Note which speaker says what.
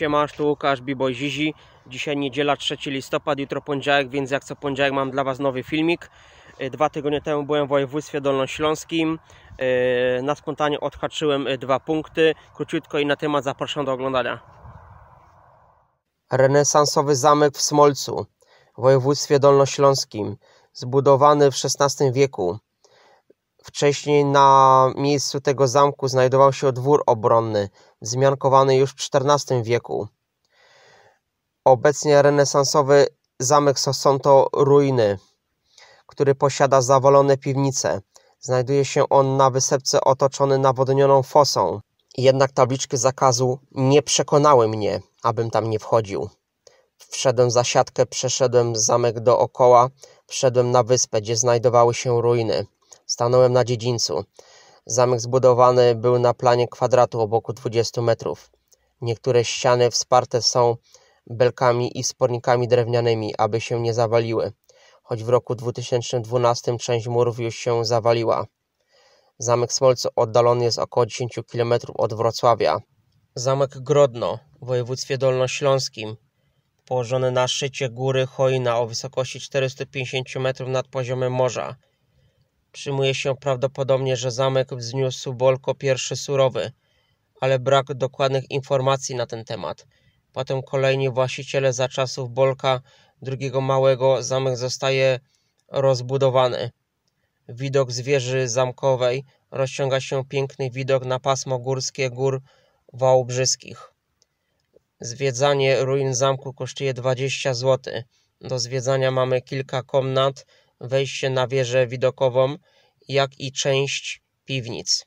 Speaker 1: Siemasz, tu Łukasz, Bibo Zizi. Dzisiaj niedziela 3 listopad, jutro poniedziałek, więc jak co poniedziałek mam dla Was nowy filmik. E, dwa tygodnie temu byłem w województwie dolnośląskim. E, na spontanie odhaczyłem e, dwa punkty. Króciutko i na temat zapraszam do oglądania. Renesansowy zamek w Smolcu w województwie dolnośląskim, zbudowany w XVI wieku. Wcześniej na miejscu tego zamku znajdował się dwór obronny, zmiankowany już w XIV wieku. Obecnie renesansowy zamek są to ruiny, który posiada zawalone piwnice. Znajduje się on na wysepce otoczony nawodnioną fosą. Jednak tabliczki zakazu nie przekonały mnie, abym tam nie wchodził. Wszedłem za siatkę, przeszedłem zamek dookoła, wszedłem na wyspę, gdzie znajdowały się ruiny. Stanąłem na dziedzińcu. Zamek zbudowany był na planie kwadratu o boku 20 metrów. Niektóre ściany wsparte są belkami i spornikami drewnianymi, aby się nie zawaliły, choć w roku 2012 część murów już się zawaliła. Zamek Smolco oddalony jest około 10 km od Wrocławia. Zamek Grodno w województwie dolnośląskim, położony na szczycie góry Choina o wysokości 450 metrów nad poziomem morza, Przyjmuje się prawdopodobnie, że zamek wzniósł Bolko I Surowy, ale brak dokładnych informacji na ten temat. Potem kolejni właściciele za czasów Bolka II Małego zamek zostaje rozbudowany. Widok z wieży zamkowej rozciąga się piękny widok na pasmo górskie gór Wałbrzyskich. Zwiedzanie ruin zamku kosztuje 20 zł. Do zwiedzania mamy kilka komnat wejście na wieżę widokową, jak i część piwnic.